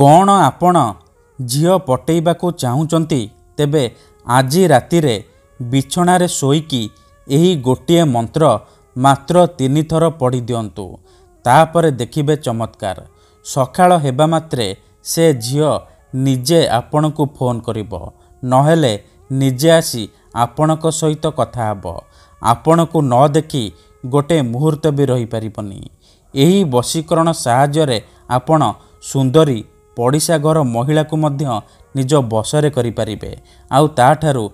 କ'ଣ ଆପଣ ଝିଅ ପଟେଇବାକୁ ଚାହୁଁଛନ୍ତି ତେବେ ଆଜି ରାତିରେ ବିଛଣାରେ ଶୋଇକି ଏହି ଗୋଟିଏ ମନ୍ତ୍ର ମାତ୍ର ତିନିଥର ପଢ଼ି ଦିଅନ୍ତୁ ତାପରେ ଦେଖିବେ ଚମତ୍କାର ସକାଳ ହେବା ମାତ୍ରେ ସେ ଝିଅ ନିଜେ ଆପଣଙ୍କୁ ଫୋନ୍ କରିବ ନହେଲେ ନିଜେ ଆସି ଆପଣଙ୍କ ସହିତ କଥା ହେବ ଆପଣଙ୍କୁ ନ ଦେଖି ଗୋଟେ ମୁହୂର୍ତ୍ତ ବି ରହିପାରିବନି ଏହି ବଶୀକରଣ ସାହାଯ୍ୟରେ ଆପଣ ସୁନ୍ଦରୀ ପଡ଼ିଶା ଘର ମହିଳାକୁ ମଧ୍ୟ ନିଜ ବସରେ କରିପାରିବେ ଆଉ ତାଠାରୁ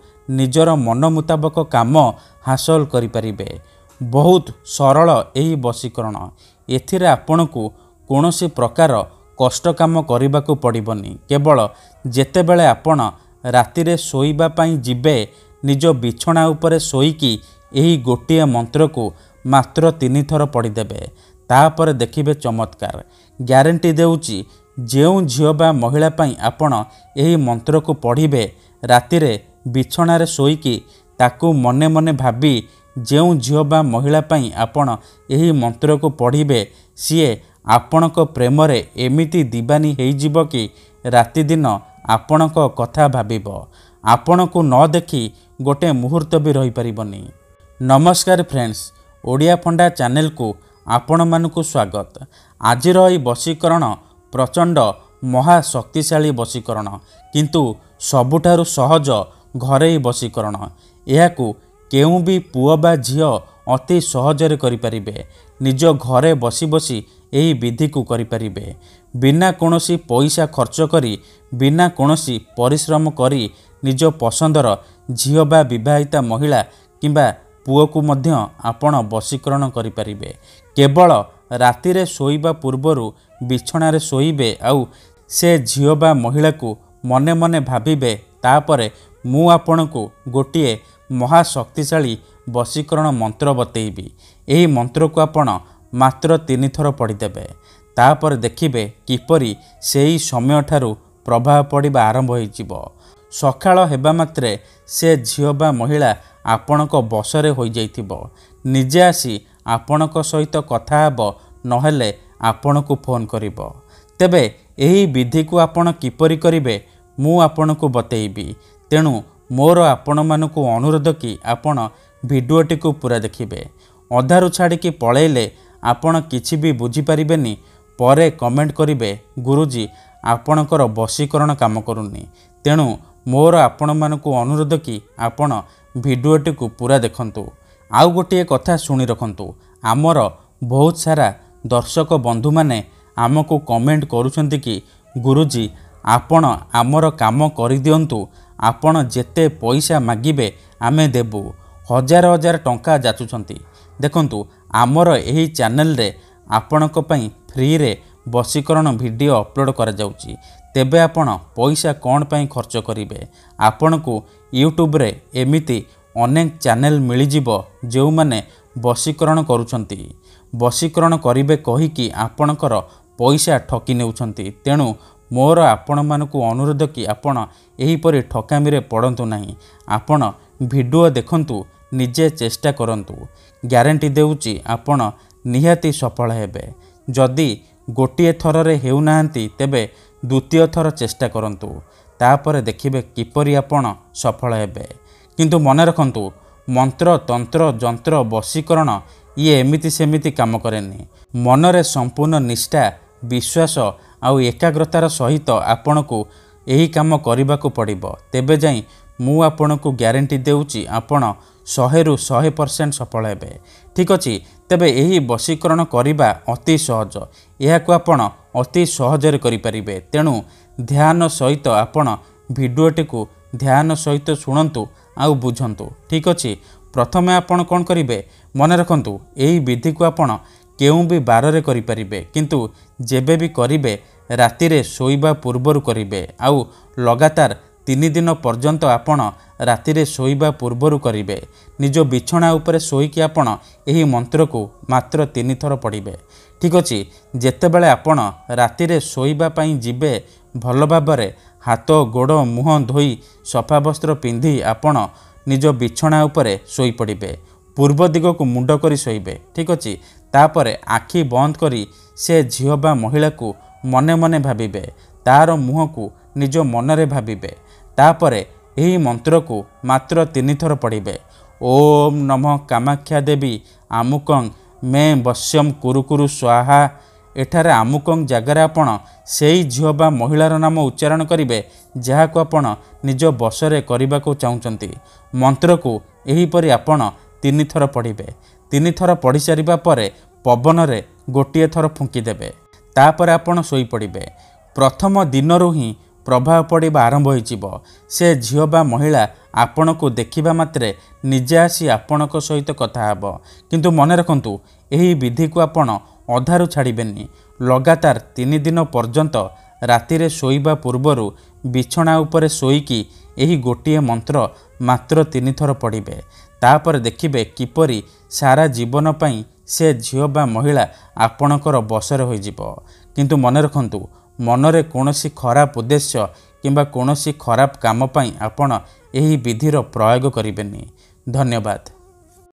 ନିଜର ମନ ମୁତାବକ କାମ ହାସଲ କରିପାରିବେ ବହୁତ ସରଳ ଏହି ବସିକରଣ ଏଥିରେ ଆପଣଙ୍କୁ କୌଣସି ପ୍ରକାର କଷ୍ଟ କାମ କରିବାକୁ ପଡ଼ିବନି କେବଳ ଯେତେବେଳେ ଆପଣ ରାତିରେ ଶୋଇବା ପାଇଁ ଯିବେ ନିଜ ବିଛଣା ଉପରେ ଶୋଇକି ଏହି ଗୋଟିଏ ମନ୍ତ୍ରକୁ ମାତ୍ର ତିନିଥର ପଢ଼ିଦେବେ ତାପରେ ଦେଖିବେ ଚମତ୍କାର ଗ୍ୟାରେଣ୍ଟି ଦେଉଛି ଯେଉଁ ଝିଅ ବା ମହିଳା ପାଇଁ ଆପଣ ଏହି ମନ୍ତ୍ରକୁ ପଢ଼ିବେ ରାତିରେ ବିଛଣାରେ ଶୋଇକି ତାକୁ ମନେ ମନେ ଭାବି ଯେଉଁ ଝିଅ ବା ମହିଳା ପାଇଁ ଆପଣ ଏହି ମନ୍ତ୍ରକୁ ପଢ଼ିବେ ସିଏ ଆପଣଙ୍କ ପ୍ରେମରେ ଏମିତି ଦିବାନୀ ହେଇଯିବ କି ରାତିଦିନ ଆପଣଙ୍କ କଥା ଭାବିବ ଆପଣଙ୍କୁ ନ ଦେଖି ଗୋଟେ ମୁହୂର୍ତ୍ତ ବି ରହିପାରିବନି ନମସ୍କାର ଫ୍ରେଣ୍ଡସ୍ ଓଡ଼ିଆ ଫଣ୍ଡା ଚ୍ୟାନେଲକୁ ଆପଣମାନଙ୍କୁ ସ୍ୱାଗତ ଆଜିର ଏହି ବଶୀକରଣ ପ୍ରଚଣ୍ଡ ମହାଶକ୍ତିଶାଳୀ ବଶୀକରଣ କିନ୍ତୁ ସବୁଠାରୁ ସହଜ ଘରୋଇ ବଶୀକରଣ ଏହାକୁ କେଉଁ ବି ପୁଅ ବା ଝିଅ ଅତି ସହଜରେ କରିପାରିବେ ନିଜ ଘରେ ବସି ବସି ଏହି ବିଧିକୁ କରିପାରିବେ ବିନା କୌଣସି ପଇସା ଖର୍ଚ୍ଚ କରି ବିନା କୌଣସି ପରିଶ୍ରମ କରି ନିଜ ପସନ୍ଦର ଝିଅ ବା ବିବାହିତା ମହିଳା କିମ୍ବା ପୁଅକୁ ମଧ୍ୟ ଆପଣ ବଶୀକରଣ କରିପାରିବେ କେବଳ ରାତିରେ ଶୋଇବା ପୂର୍ବରୁ ବିଛଣାରେ ଶୋଇବେ ଆଉ ସେ ଝିଅ ବା ମହିଳାକୁ ମନେ ମନେ ଭାବିବେ ତାପରେ ମୁଁ ଆପଣଙ୍କୁ ଗୋଟିଏ ମହାଶକ୍ତିଶାଳୀ ବଶୀକରଣ ମନ୍ତ୍ର ବତେଇବି ଏହି ମନ୍ତ୍ରକୁ ଆପଣ ମାତ୍ର ତିନି ଥର ପଢ଼ିଦେବେ ତାପରେ ଦେଖିବେ କିପରି ସେହି ସମୟଠାରୁ ପ୍ରଭାବ ପଡ଼ିବା ଆରମ୍ଭ ହୋଇଯିବ ସକାଳ ହେବା ମାତ୍ରେ ସେ ଝିଅ ବା ମହିଳା ଆପଣଙ୍କ ବସରେ ହୋଇଯାଇଥିବ ନିଜେ ଆସି ଆପଣଙ୍କ ସହିତ କଥା ହେବ ନହେଲେ ଆପଣଙ୍କୁ ଫୋନ୍ କରିବ ତେବେ ଏହି ବିଧିକୁ ଆପଣ କିପରି କରିବେ ମୁଁ ଆପଣଙ୍କୁ ବତେଇବି ତେଣୁ ମୋର ଆପଣମାନଙ୍କୁ ଅନୁରୋଧ କି ଆପଣ ଭିଡ଼ିଓଟିକୁ ପୁରା ଦେଖିବେ ଅଧାରୁ ଛାଡ଼ିକି ପଳେଇଲେ ଆପଣ କିଛି ବି ବୁଝିପାରିବେନି ପରେ କମେଣ୍ଟ କରିବେ ଗୁରୁଜୀ ଆପଣଙ୍କର ବସିକରଣ କାମ କରୁନି ତେଣୁ ମୋର ଆପଣମାନଙ୍କୁ ଅନୁରୋଧ କି ଆପଣ ଭିଡ଼ିଓଟିକୁ ପୁରା ଦେଖନ୍ତୁ ଆଉ ଗୋଟିଏ କଥା ଶୁଣି ରଖନ୍ତୁ ଆମର ବହୁତ ସାରା ଦର୍ଶକ ବନ୍ଧୁମାନେ ଆମକୁ କମେଣ୍ଟ କରୁଛନ୍ତି କି ଗୁରୁଜୀ ଆପଣ ଆମର କାମ କରିଦିଅନ୍ତୁ ଆପଣ ଯେତେ ପଇସା ମାଗିବେ ଆମେ ଦେବୁ ହଜାର ହଜାର ଟଙ୍କା ଯାଚୁଛନ୍ତି ଦେଖନ୍ତୁ ଆମର ଏହି ଚ୍ୟାନେଲରେ ଆପଣଙ୍କ ପାଇଁ ଫ୍ରିରେ ବସିକରଣ ଭିଡ଼ିଓ ଅପଲୋଡ଼ କରାଯାଉଛି ତେବେ ଆପଣ ପଇସା କ'ଣ ପାଇଁ ଖର୍ଚ୍ଚ କରିବେ ଆପଣଙ୍କୁ ୟୁଟ୍ୟୁବରେ ଏମିତି ଅନେକ ଚ୍ୟାନେଲ ମିଳିଯିବ ଯେଉଁମାନେ ବଶୀକରଣ କରୁଛନ୍ତି ବଶୀକରଣ କରିବେ କହିକି ଆପଣଙ୍କର ପଇସା ଠକି ନେଉଛନ୍ତି ତେଣୁ ମୋର ଆପଣମାନଙ୍କୁ ଅନୁରୋଧ କି ଆପଣ ଏହିପରି ଠକାମିରେ ପଡ଼ନ୍ତୁ ନାହିଁ ଆପଣ ଭିଡ଼ିଓ ଦେଖନ୍ତୁ ନିଜେ ଚେଷ୍ଟା କରନ୍ତୁ ଗ୍ୟାରେଣ୍ଟି ଦେଉଛି ଆପଣ ନିହାତି ସଫଳ ହେବେ ଯଦି ଗୋଟିଏ ଥରରେ ହେଉନାହାନ୍ତି ତେବେ ଦ୍ୱିତୀୟ ଥର ଚେଷ୍ଟା କରନ୍ତୁ ତାପରେ ଦେଖିବେ କିପରି ଆପଣ ସଫଳ ହେବେ କିନ୍ତୁ ମନେ ରଖନ୍ତୁ ମନ୍ତ୍ର ତନ୍ତ୍ର ଯନ୍ତ୍ର ବଶୀକରଣ ଇଏ ଏମିତି ସେମିତି କାମ କରେନି ମନରେ ସମ୍ପୂର୍ଣ୍ଣ ନିଷ୍ଠା ବିଶ୍ୱାସ ଆଉ ଏକାଗ୍ରତାର ସହିତ ଆପଣଙ୍କୁ ଏହି କାମ କରିବାକୁ ପଡ଼ିବ ତେବେ ଯାଇ ମୁଁ ଆପଣଙ୍କୁ ଗ୍ୟାରେଣ୍ଟି ଦେଉଛି ଆପଣ ଶହେରୁ ଶହେ ପରସେଣ୍ଟ ସଫଳ ହେବେ ଠିକ୍ ଅଛି ତେବେ ଏହି ବଶୀକରଣ କରିବା ଅତି ସହଜ ଏହାକୁ ଆପଣ ଅତି ସହଜରେ କରିପାରିବେ ତେଣୁ ଧ୍ୟାନ ସହିତ ଆପଣ ଭିଡ଼ିଓଟିକୁ ଧ୍ୟାନ ସହିତ ଶୁଣନ୍ତୁ ଆଉ ବୁଝନ୍ତୁ ଠିକ୍ ଅଛି ପ୍ରଥମେ ଆପଣ କ'ଣ କରିବେ ମନେ ରଖନ୍ତୁ ଏହି ବିଧିକୁ ଆପଣ କେଉଁ ବି ବାରରେ କରିପାରିବେ କିନ୍ତୁ ଯେବେ ବି କରିବେ ରାତିରେ ଶୋଇବା ପୂର୍ବରୁ କରିବେ ଆଉ ଲଗାତାର ତିନି ଦିନ ପର୍ଯ୍ୟନ୍ତ ଆପଣ ରାତିରେ ଶୋଇବା ପୂର୍ବରୁ କରିବେ ନିଜ ବିଛଣା ଉପରେ ଶୋଇକି ଆପଣ ଏହି ମନ୍ତ୍ରକୁ ମାତ୍ର ତିନି ଥର ପଢ଼ିବେ ଠିକ୍ ଅଛି ଯେତେବେଳେ ଆପଣ ରାତିରେ ଶୋଇବା ପାଇଁ ଯିବେ ଭଲ ଭାବରେ ହାତ ଗୋଡ଼ ମୁହଁ ଧୋଇ ସଫା ବସ୍ତ୍ର ପିନ୍ଧି ଆପଣ ନିଜ ବିଛଣା ଉପରେ ଶୋଇପଡ଼ିବେ ପୂର୍ବ ଦିଗକୁ ମୁଣ୍ଡ କରି ଶୋଇବେ ଠିକ୍ ଅଛି ତାପରେ ଆଖି ବନ୍ଦ କରି ସେ ଝିଅ ବା ମହିଳାକୁ ମନେ ମନେ ଭାବିବେ ତାର ମୁହଁକୁ ନିଜ ମନରେ ଭାବିବେ ତାପରେ ଏହି ମନ୍ତ୍ରକୁ ମାତ୍ର ତିନିଥର ପଢ଼ିବେ ଓମ୍ ନମଃ କାମାକ୍ଷା ଦେବୀ ଆମୁକଂ ମେ ବଶ୍ୟମ କୁରୁକୁରୁ ସ୍ୱାହା ଏଠାରେ ଆମୁକଙ୍ଗ ଜାଗାରେ ଆପଣ ସେହି ଝିଅ ବା ମହିଳାର ନାମ ଉଚ୍ଚାରଣ କରିବେ ଯାହାକୁ ଆପଣ ନିଜ ବସରେ କରିବାକୁ ଚାହୁଁଛନ୍ତି ମନ୍ତ୍ରକୁ ଏହିପରି ଆପଣ ତିନିଥର ପଢ଼ିବେ ତିନିଥର ପଢ଼ିସାରିବା ପରେ ପବନରେ ଗୋଟିଏ ଥର ଫୁଙ୍କିଦେବେ ତାପରେ ଆପଣ ଶୋଇପଡ଼ିବେ ପ୍ରଥମ ଦିନରୁ ହିଁ ପ୍ରଭାବ ପଡ଼ିବା ଆରମ୍ଭ ହୋଇଯିବ ସେ ଝିଅ ବା ମହିଳା ଆପଣଙ୍କୁ ଦେଖିବା ମାତ୍ରେ ନିଜେ ଆସି ଆପଣଙ୍କ ସହିତ କଥା ହେବ କିନ୍ତୁ ମନେ ରଖନ୍ତୁ ଏହି ବିଧିକୁ ଆପଣ ଅଧାରୁ ଛାଡ଼ିବେନି ଲଗାତାର ତିନି ଦିନ ପର୍ଯ୍ୟନ୍ତ ରାତିରେ ଶୋଇବା ପୂର୍ବରୁ ବିଛଣା ଉପରେ ଶୋଇକି ଏହି ଗୋଟିଏ ମନ୍ତ୍ର ମାତ୍ର ତିନିଥର ପଢ଼ିବେ ତାପରେ ଦେଖିବେ କିପରି ସାରା ଜୀବନ ପାଇଁ ସେ ଝିଅ ବା ମହିଳା ଆପଣଙ୍କର ବସରେ ହୋଇଯିବ କିନ୍ତୁ ମନେ ରଖନ୍ତୁ ମନରେ କୌଣସି ଖରାପ ଉଦ୍ଦେଶ୍ୟ କିମ୍ବା କୌଣସି ଖରାପ କାମ ପାଇଁ ଆପଣ ଏହି ବିଧିର ପ୍ରୟୋଗ କରିବେନି ଧନ୍ୟବାଦ